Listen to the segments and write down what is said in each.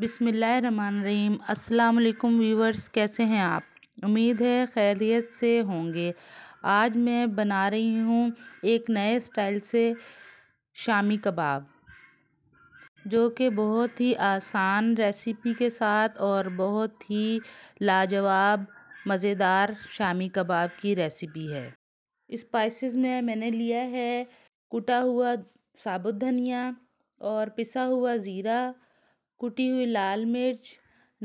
बिसमीम अस्सलाम व्यूवर्स कैसे हैं आप उम्मीद है खैरियत से होंगे आज मैं बना रही हूँ एक नए स्टाइल से शामी कबाब जो कि बहुत ही आसान रेसिपी के साथ और बहुत ही लाजवाब मज़ेदार शामी कबाब की रेसिपी है स्पाइसेस में मैंने लिया है कुटा हुआ साबुत धनिया और पिसा हुआ ज़ीरा कुटी हुई लाल मिर्च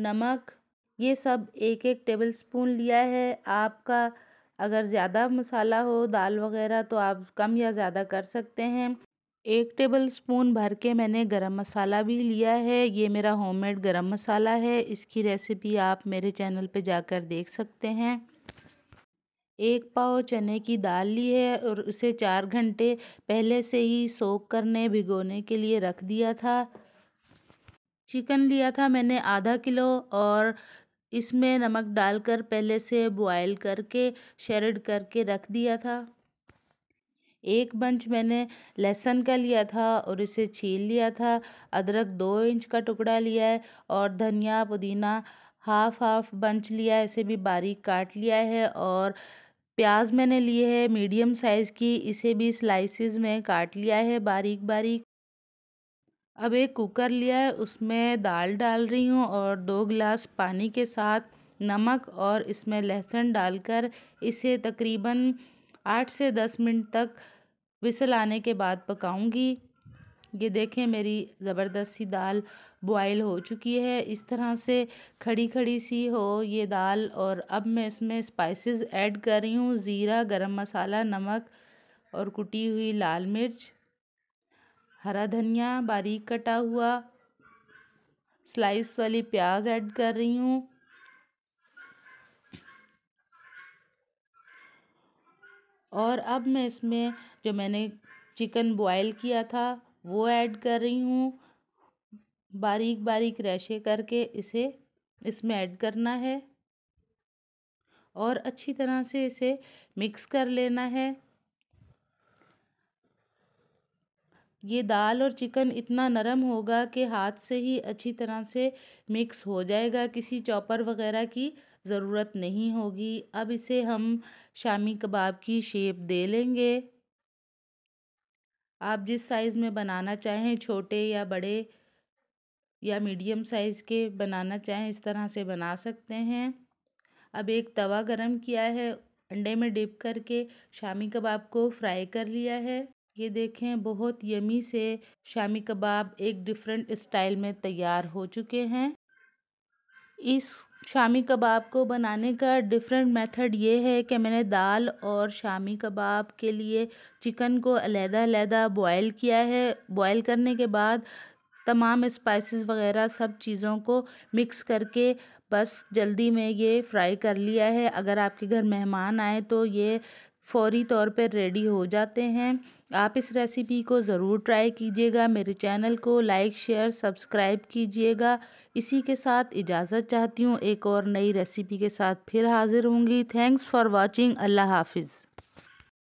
नमक ये सब एक एक टेबल स्पून लिया है आपका अगर ज़्यादा मसाला हो दाल वगैरह तो आप कम या ज़्यादा कर सकते हैं एक टेबल स्पून भर के मैंने गरम मसाला भी लिया है ये मेरा होममेड गरम मसाला है इसकी रेसिपी आप मेरे चैनल पे जाकर देख सकते हैं एक पाव चने की दाल ली है और उसे चार घंटे पहले से ही सोख करने भिगोने के लिए रख दिया था चिकन लिया था मैंने आधा किलो और इसमें नमक डालकर पहले से बॉयल करके शेरड करके रख दिया था एक बंच मैंने लहसुन का लिया था और इसे छील लिया था अदरक दो इंच का टुकड़ा लिया है और धनिया पुदीना हाफ हाफ बंच लिया है इसे भी बारीक काट लिया है और प्याज मैंने लिए है मीडियम साइज़ की इसे भी स्लाइसिस में काट लिया है बारीक बारीक अब एक कुकर लिया है उसमें दाल डाल रही हूँ और दो गिलास पानी के साथ नमक और इसमें लहसुन डालकर इसे तकरीबन आठ से दस मिनट तक विसल आने के बाद पकाऊंगी ये देखें मेरी ज़बरदस्त सी दाल बॉयल हो चुकी है इस तरह से खड़ी खड़ी सी हो ये दाल और अब मैं इसमें स्पाइसेस ऐड कर रही हूँ ज़ीरा गरम मसाला नमक और कुटी हुई लाल मिर्च हरा धनिया बारीक कटा हुआ स्लाइस वाली प्याज ऐड कर रही हूँ और अब मैं इसमें जो मैंने चिकन बॉयल किया था वो ऐड कर रही हूँ बारीक बारीक रेशे करके इसे इसमें ऐड करना है और अच्छी तरह से इसे मिक्स कर लेना है ये दाल और चिकन इतना नरम होगा कि हाथ से ही अच्छी तरह से मिक्स हो जाएगा किसी चॉपर वगैरह की ज़रूरत नहीं होगी अब इसे हम शामी कबाब की शेप दे लेंगे आप जिस साइज़ में बनाना चाहें छोटे या बड़े या मीडियम साइज़ के बनाना चाहें इस तरह से बना सकते हैं अब एक तवा गरम किया है अंडे में डिप करके शामी कबाब को फ्राई कर लिया है ये देखें बहुत यमी से शामी कबाब एक डिफरेंट स्टाइल में तैयार हो चुके हैं इस शामी कबाब को बनाने का डिफरेंट मेथड ये है कि मैंने दाल और शामी कबाब के लिए चिकन को अलहदा अलहदा बॉयल किया है बॉयल करने के बाद तमाम स्पाइसेस वगैरह सब चीज़ों को मिक्स करके बस जल्दी में ये फ्राई कर लिया है अगर आपके घर मेहमान आए तो ये फौरी तौर पर रेडी हो जाते हैं आप इस रेसिपी को ज़रूर ट्राई कीजिएगा मेरे चैनल को लाइक शेयर सब्सक्राइब कीजिएगा इसी के साथ इजाज़त चाहती हूँ एक और नई रेसिपी के साथ फिर हाज़िर होंगी थैंक्स फॉर वॉचिंग अल्लाह हाफिज़